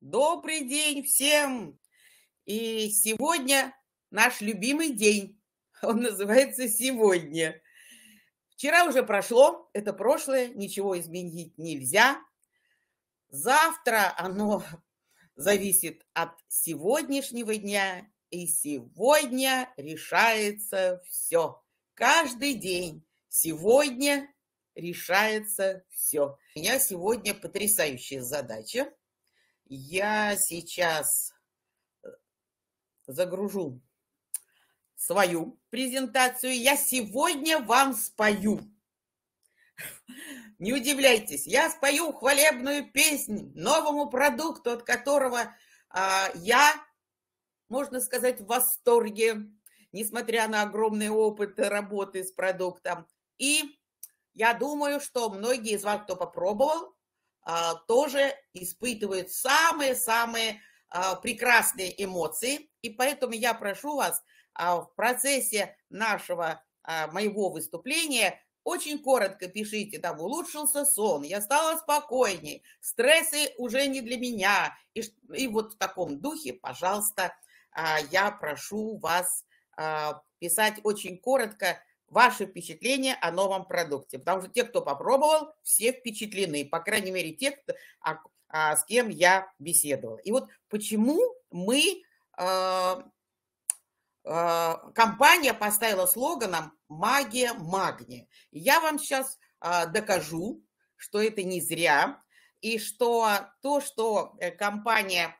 Добрый день всем! И сегодня наш любимый день. Он называется «Сегодня». Вчера уже прошло, это прошлое, ничего изменить нельзя. Завтра оно зависит от сегодняшнего дня, и сегодня решается все. Каждый день сегодня решается все. У меня сегодня потрясающая задача я сейчас э, загружу свою презентацию. Я сегодня вам спою. Не удивляйтесь, я спою хвалебную песнь новому продукту, от которого а, я, можно сказать, в восторге, несмотря на огромный опыт работы с продуктом. И я думаю, что многие из вас, кто попробовал, а, тоже испытывают самые-самые а, прекрасные эмоции. И поэтому я прошу вас а, в процессе нашего моего выступления очень коротко пишите, там улучшился сон, я стала спокойней, стрессы уже не для меня. И, и вот в таком духе, пожалуйста, я прошу вас писать очень коротко ваши впечатления о новом продукте. Потому что те, кто попробовал, все впечатлены, по крайней мере, те, кто, а, а, с кем я беседовала. И вот почему мы, э, э, компания поставила слоганом «Магия магния». Я вам сейчас э, а, докажу, что это не зря, и что то, что э, компания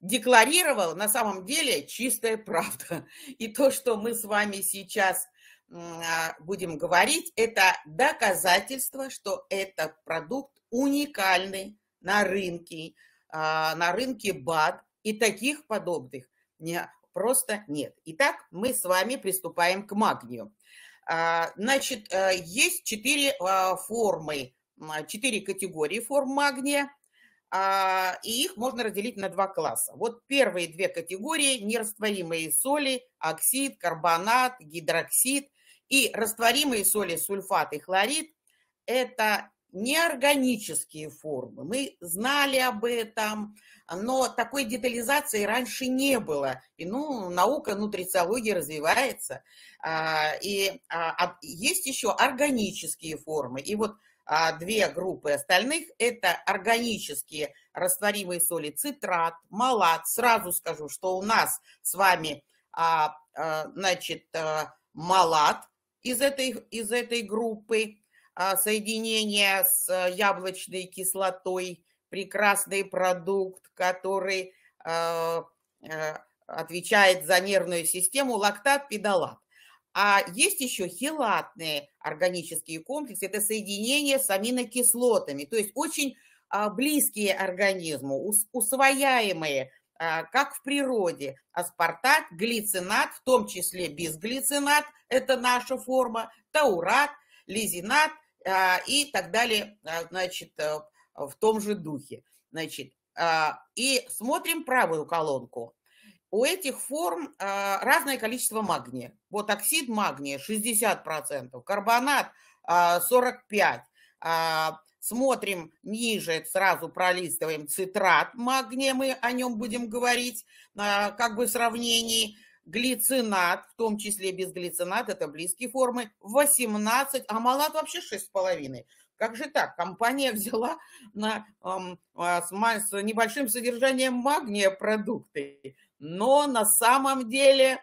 декларировал, на самом деле чистая правда. И то, что мы с вами сейчас а, будем говорить, это доказательство, что этот продукт уникальный на рынке, а, на рынке БАД, и таких подобных просто нет. Итак, мы с вами приступаем к магнию. А, значит, э, есть четыре формы, четыре категории форм магния. А, и их можно разделить на два класса. Вот первые две категории – нерастворимые соли, оксид, карбонат, гидроксид, и растворимые соли, сульфат и хлорид – это неорганические формы. Мы знали об этом, но такой детализации раньше не было. И, ну, наука нутрициологии развивается. А, и а, есть еще органические формы. И вот а две группы остальных – это органические растворимые соли цитрат, малат. Сразу скажу, что у нас с вами, а, а, значит, а, малат из этой, из этой группы, соединение с яблочной кислотой, прекрасный продукт, который э, отвечает за нервную систему, лактат, педалат. А есть еще хелатные органические комплексы, это соединение с аминокислотами, то есть очень а, близкие организму, усвояемые, а, как в природе, аспартат, глицинат, в том числе безглицинат, это наша форма, таурат, лизинат а, и так далее, значит, э, в том же духе. Значит, и смотрим правую колонку у этих форм а, разное количество магния. Вот оксид магния 60%, карбонат а, 45%. А, смотрим ниже, сразу пролистываем цитрат магния, мы о нем будем говорить, а, как бы в сравнении. Глицинат, в том числе безглицинат, это близкие формы, 18, а малат вообще 6,5. Как же так? Компания взяла на, э, с, с небольшим содержанием магния продукты. Но на самом деле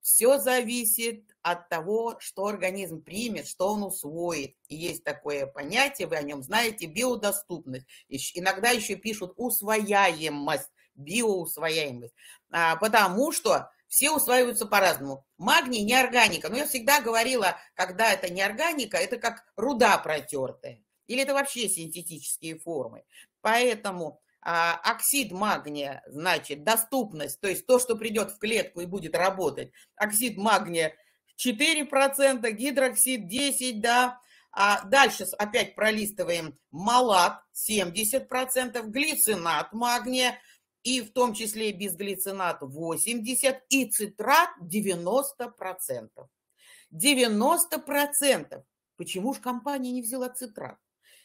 все зависит от того, что организм примет, что он усвоит. И есть такое понятие, вы о нем знаете, биодоступность. Иногда еще пишут усвояемость, биоусвояемость. А, потому что все усваиваются по-разному. Магний неорганика, Но ну, я всегда говорила, когда это неорганика, это как руда протертая. Или это вообще синтетические формы. Поэтому а, оксид магния, значит, доступность, то есть то, что придет в клетку и будет работать, оксид магния 4%, гидроксид 10, да, а дальше опять пролистываем малат 70%, глицинат магния, и в том числе и безглицинат 80%, и цитрат 90%. 90%. Почему же компания не взяла цитрат?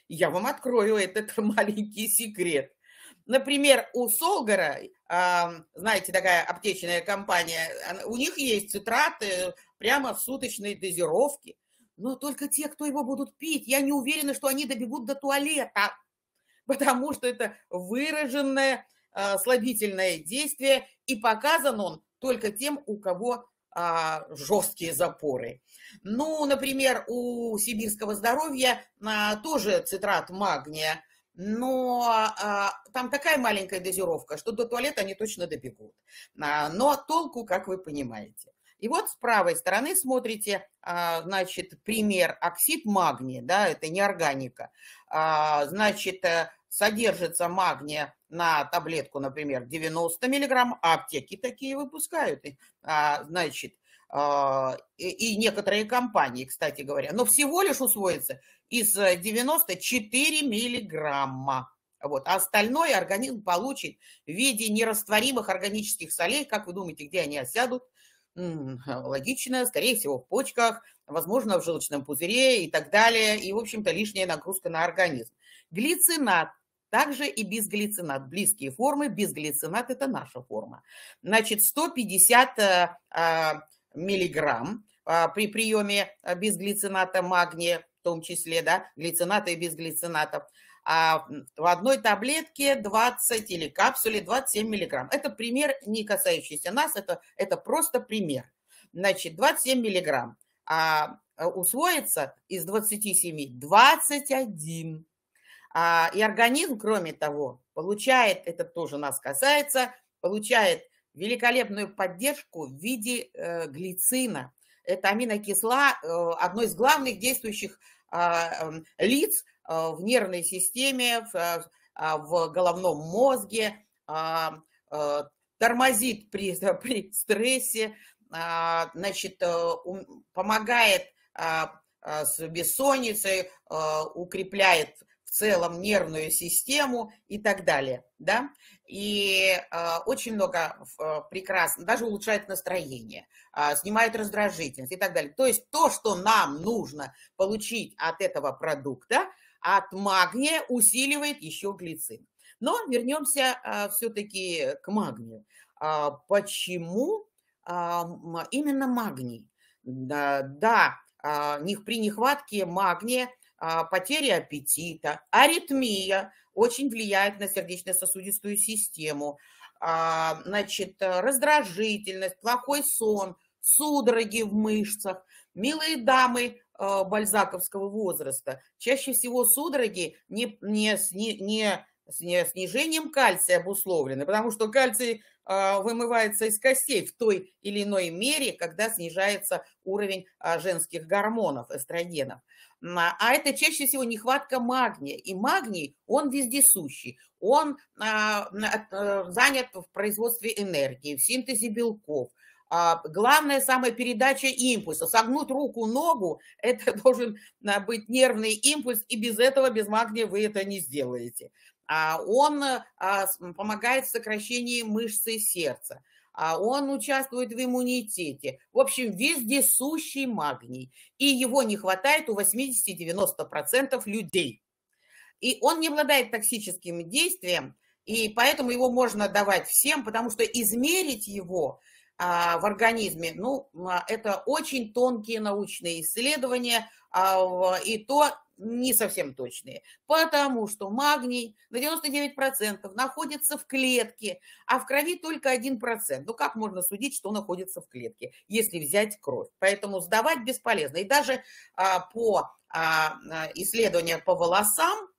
Я вам открою этот маленький секрет. Например, у Солгара, знаете, такая аптечная компания, у них есть цитраты прямо в суточной дозировке. Но только те, кто его будут пить, я не уверена, что они добегут до туалета, потому что это выраженное а, слабительное действие, и показан он только тем, у кого а, жесткие запоры. Ну, например, у сибирского здоровья а, тоже цитрат магния но а, там такая маленькая дозировка, что до туалета они точно добегут. А, но толку, как вы понимаете. И вот с правой стороны смотрите, а, значит, пример оксид магния, да, это не органика. А, значит, э, содержится магния на таблетку, например, 90 миллиграмм, а аптеки такие выпускают. А, значит, а, и некоторые компании, кстати говоря, но всего лишь усвоится из 94 э, миллиграмма. Вот. А остальное организм получит в виде нерастворимых органических солей. Как вы думаете, где они осядут? Логично, скорее всего, в почках, возможно, в желчном пузыре и так далее. И, в общем-то, лишняя нагрузка на организм. Глицинат также и безглицинат. Близкие формы, безглицинат – это наша форма. Значит, 150 миллиграмм а, при приеме а, безглицината магния, в том числе, да, глицината и безглицината. А в одной таблетке 20 или капсуле 27 миллиграмм. Это пример, не касающийся нас, это, это просто пример. Значит, 27 миллиграмм. А, а усвоится из 27 21. А, и организм, кроме того, получает, это тоже нас касается, получает великолепную поддержку в виде э, глицина. Это аминокисла, э, одно из главных действующих а, эм, лиц э, в нервной системе, в, а, в головном мозге, а, тормозит при, при стрессе, значит, помогает с бессонницей, укрепляет целом нервную систему и так далее, да, и э, очень много э, прекрасно, даже улучшает настроение, э, снимает раздражительность и так далее. То есть то, что нам нужно получить от этого продукта, от магния усиливает еще глицин. Но вернемся э, все-таки к магнию. Э, почему э, именно магний? Да, да при нехватке магния а, потери аппетита, аритмия очень влияет на сердечно-сосудистую систему, а, значит, э, раздражительность, плохой сон, судороги в мышцах. Милые дамы э, бальзаковского возраста, чаще всего судороги не, не, не, не снижением кальция обусловлены, потому что кальций а, вымывается из костей в той или иной мере, когда снижается уровень а, женских гормонов, эстрогенов. А это чаще всего нехватка магния. И магний, он вездесущий. Он а, э, занят в производстве энергии, в синтезе белков, главное самая передача импульса. Согнуть руку, ногу, это должен быть нервный импульс, и без этого, без магния вы это не сделаете. А он э, а, помогает в сокращении мышцы сердца, а он участвует в иммунитете. В общем, вездесущий магний. И его не хватает у 80-90% людей. И он не обладает токсическим действием, и поэтому его можно давать всем, потому что измерить его в организме, ну, это очень тонкие научные исследования, и то не совсем точные, потому что магний на 99% находится в клетке, а в крови только 1%. Ну как можно судить, что находится в клетке, если взять кровь? Поэтому сдавать бесполезно. И даже а, по а, а, исследованию по волосам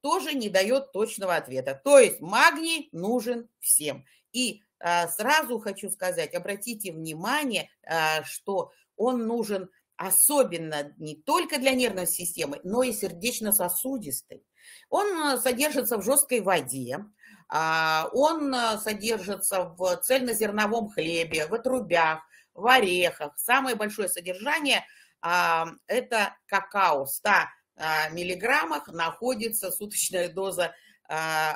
тоже не дает точного ответа. То есть магний нужен всем. И а, сразу хочу сказать, обратите внимание, а, что он нужен особенно не только для нервной системы, но и сердечно-сосудистой. Он э, содержится в жесткой воде, а, он э, содержится в цельнозерновом хлебе, в трубях, в орехах. Самое большое содержание а, – это какао. В 100 а, миллиграммах находится суточная доза э,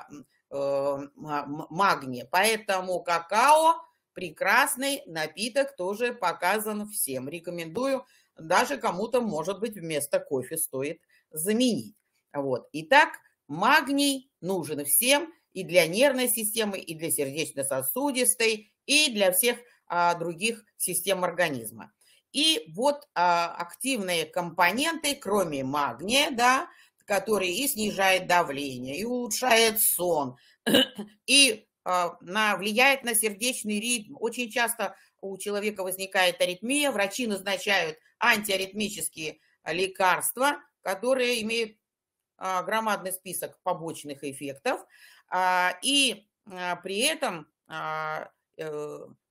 магния. Поэтому какао – прекрасный напиток, тоже показан всем. Рекомендую даже кому-то, может быть, вместо кофе стоит заменить. Вот. Итак, магний нужен всем и для нервной системы, и для сердечно-сосудистой, и для всех а, других систем организма. И вот а, активные компоненты, кроме магния, да, которые и снижает давление, и улучшает сон, и а, на, влияет на сердечный ритм. Очень часто у человека возникает аритмия, врачи назначают антиаритмические лекарства, которые имеют а, громадный список побочных эффектов, а, и а, при этом э,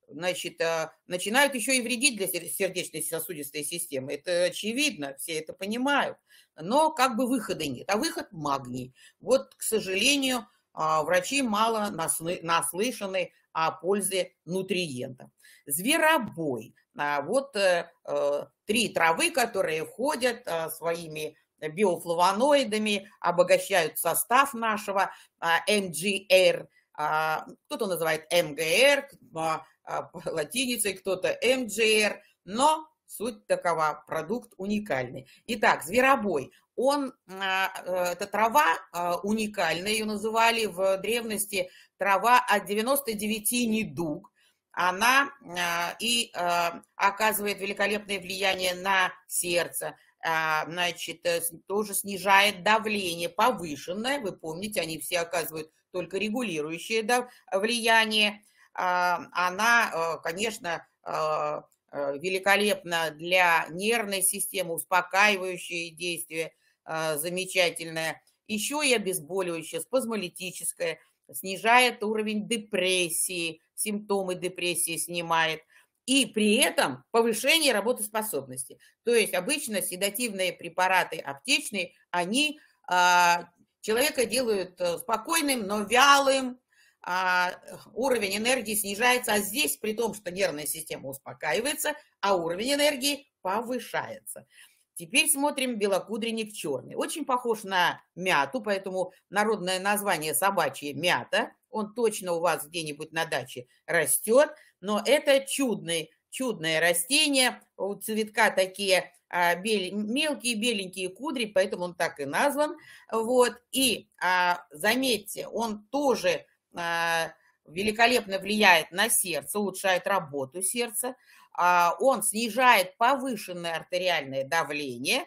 значит, начинают еще и вредить для сердечно-сосудистой системы. Это очевидно, все это понимают. Но как бы выхода нет. А выход – магний. Вот, к сожалению, врачи мало наслышаны о пользе нутриентов. Зверобой. А вот э, э, три травы, которые ходят э, своими биофлавоноидами, обогащают состав нашего МГР. А, а, кто-то называет МГР латиницей, кто-то МГР, но суть такова, продукт уникальный. Итак, зверобой он, а, э, эта трава а, уникальная, ее называли в древности трава от 99 недуг. Она а, и оказывает великолепное влияние на сердце, значит, э, тоже снижает давление повышенное, вы помните, они все оказывают только регулирующее влияние. Она, э, конечно, великолепна для нервной системы, успокаивающие действия – а, замечательное, еще и обезболивающее, спазмолитическое, снижает уровень депрессии, симптомы депрессии снимает, и при этом повышение работоспособности. То есть обычно седативные препараты аптечные, они а, человека делают э, спокойным, но вялым, а уровень энергии снижается, а здесь при том, что нервная система успокаивается, а уровень энергии повышается. Теперь смотрим белокудренник черный. Очень похож на мяту, поэтому народное название собачье мята. Он точно у вас где-нибудь на даче растет, но это чудный, чудное растение. У цветка такие а, бел... мелкие беленькие кудри, поэтому он так и назван. Вот. И а, заметьте, он тоже а, великолепно влияет на сердце, улучшает работу сердца. А, он снижает повышенное артериальное давление,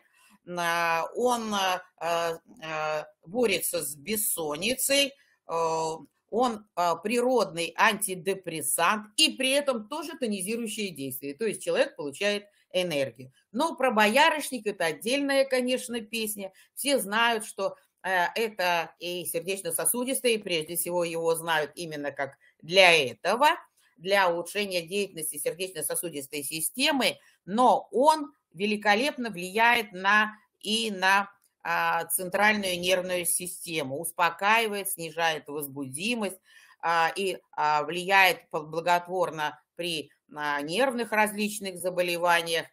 а, он а, борется с бессонницей, э, он природный антидепрессант и при этом тоже тонизирующее действие. То есть человек получает энергию. Но про боярышник это отдельная, конечно, песня. Все знают, что э, это и сердечно-сосудистые, прежде всего его знают именно как для этого – для улучшения деятельности сердечно-сосудистой системы, но он великолепно влияет на и на а, центральную нервную систему, успокаивает, снижает возбудимость а, и а, влияет благотворно при а, нервных различных заболеваниях.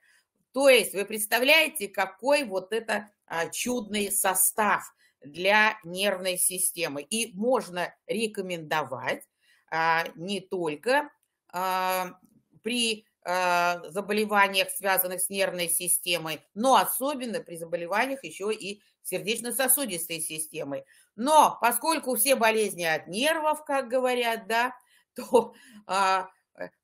То есть вы представляете, какой вот это а, чудный состав для нервной системы. И можно рекомендовать а, не только а, при а, заболеваниях, связанных с нервной системой, но особенно при заболеваниях еще и сердечно-сосудистой системой. Но поскольку все болезни от нервов, как говорят, да, то а,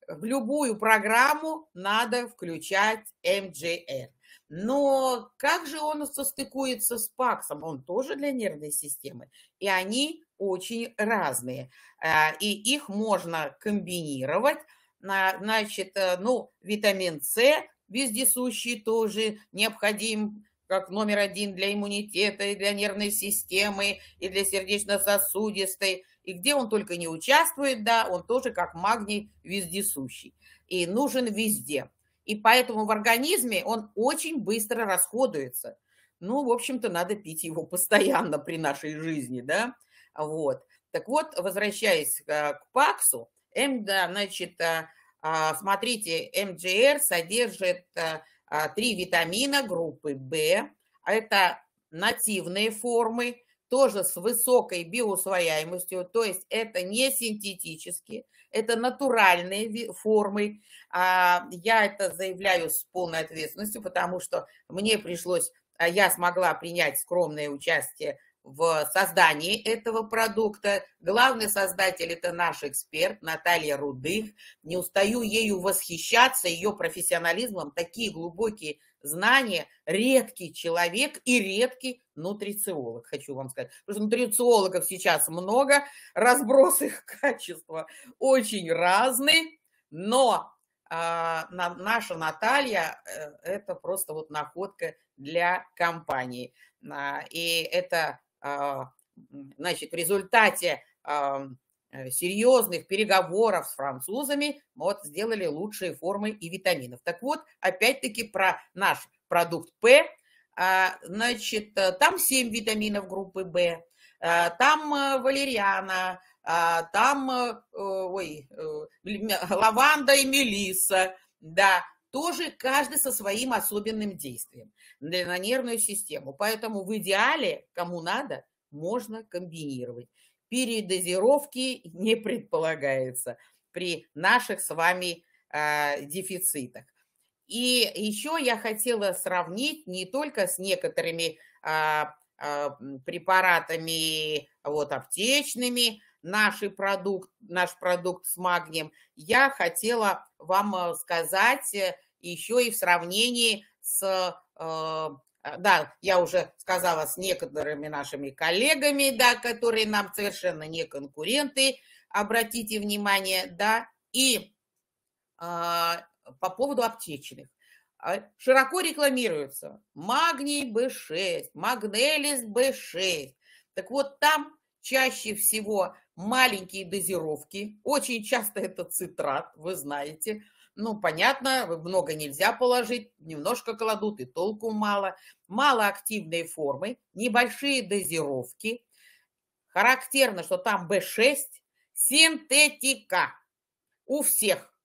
в любую программу надо включать МДР. Но как же он состыкуется с ПАКСом? Он тоже для нервной системы. И они очень разные, а, и их можно комбинировать, значит, э, ну, витамин С вездесущий тоже необходим как номер один для иммунитета и для нервной системы, и для сердечно-сосудистой. И где он только не участвует, да, он тоже как магний вездесущий. И нужен везде. И поэтому в организме он очень быстро расходуется. Ну, в общем-то, надо пить его постоянно при нашей жизни, да. Вот. Так вот, возвращаясь э, к ПАКСу, МД, значит, э, а, смотрите, МДР содержит э, а, три витамина группы В, это нативные формы, тоже с высокой биоусвояемостью, то есть это не синтетические, это натуральные формы. А, я это заявляю с полной ответственностью, потому что мне пришлось, я смогла принять скромное участие в создании этого продукта. Главный создатель – это наш эксперт Наталья Рудых. Не устаю ею восхищаться, ее профессионализмом. Такие глубокие знания. Редкий человек и редкий нутрициолог, хочу вам сказать. Потому что нутрициологов сейчас много, разброс их качества очень разный, но а, наша Наталья э, – это просто вот находка для компании. А, и это а, значит, в результате а, э, серьезных переговоров с французами вот сделали лучшие формы и витаминов. Так вот, опять-таки про наш продукт П, а, значит, э, там 7 витаминов группы В, там э, валериана, там ой, лаванда и мелиса, да, тоже каждый со своим особенным действием на нервную систему. Поэтому в идеале, кому надо, можно комбинировать. Передозировки не предполагается при наших с вами э, дефицитах. И еще я хотела сравнить не только с некоторыми э, э, препаратами вот, аптечными, наш продукт, наш продукт с магнием, я хотела вам э, сказать э, еще и в сравнении с э, да, я уже сказала с некоторыми нашими коллегами, да, которые нам совершенно не конкуренты, обратите внимание, да, и по поводу аптечных. Широко рекламируется магний B6, магнелис B6. Так вот, там чаще всего маленькие дозировки. Очень часто это цитрат, вы знаете. Ну, понятно, много нельзя положить, немножко кладут, и толку мало. Малоактивные формы, небольшие дозировки. Характерно, что там B6, синтетика у всех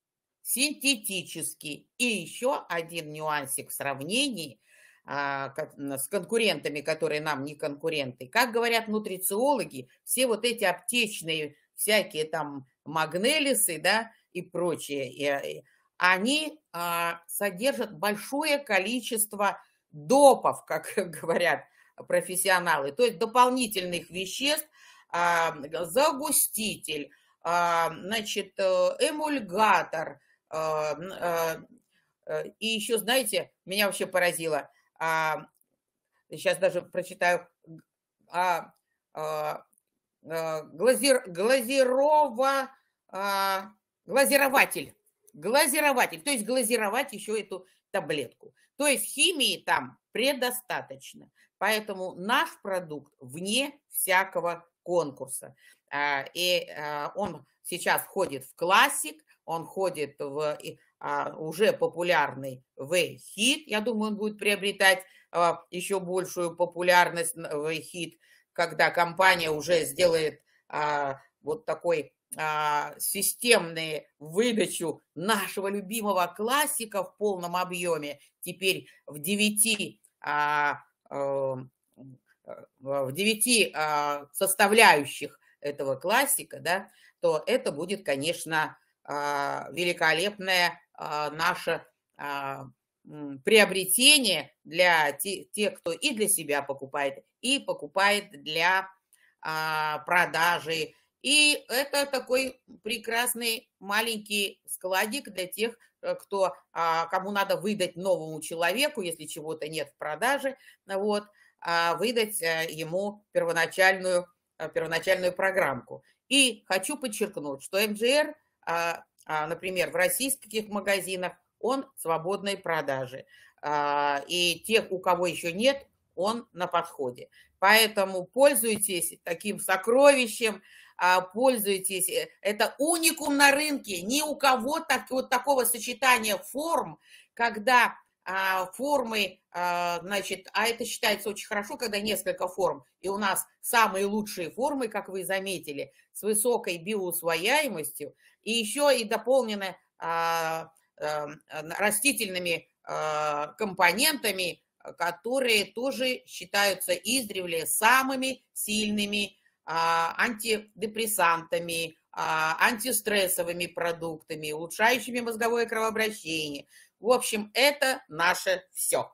синтетический. И еще один нюансик в сравнении – а, с конкурентами, которые нам не конкуренты. Как говорят нутрициологи, все вот эти аптечные всякие там магнелисы, да, и прочее, они а, содержат большое количество допов, как говорят профессионалы, то есть дополнительных веществ, а, загуститель, значит, э, эмульгатор, э, и еще, знаете, меня вообще поразило, а, сейчас даже прочитаю, а, а, а, глазир, глазирова, а, глазирователь, глазирователь, то есть глазировать еще эту таблетку. То есть химии там предостаточно. Поэтому наш продукт вне всякого конкурса. А, и а, он сейчас входит в классик, он ходит в а, уже популярный V-хит, я думаю, он будет приобретать а, еще большую популярность V-хит, когда компания уже сделает а, вот такой а, системную выдачу нашего любимого классика в полном объеме, теперь в девяти а, эм, в девяти а, составляющих этого классика, да, то это будет, конечно, а, великолепное а, наше а, приобретение для тех, кто и для себя покупает, и покупает для продажи. И это такой прекрасный маленький складик для тех, э, кто, кому надо выдать новому человеку, если чего-то нет в продаже, вот, выдать э, ему первоначальную, э, первоначальную программку. И хочу подчеркнуть, что МЖР а, а, например, в российских магазинах, он свободной продажи. А, и тех, у кого еще нет, он на подходе. Поэтому пользуйтесь таким сокровищем, пользуйтесь. Э, это уникум на рынке. Ни у кого так, вот такого сочетания форм, когда формы, значит, а это считается очень хорошо, когда несколько форм, и у нас самые лучшие формы, как вы заметили, с высокой биоусвояемостью, и еще и дополнены а, э, растительными а, компонентами, э, которые тоже считаются издревле самыми сильными а, антидепрессантами, антистрессовыми продуктами, улучшающими мозговое кровообращение. В общем, это наше все.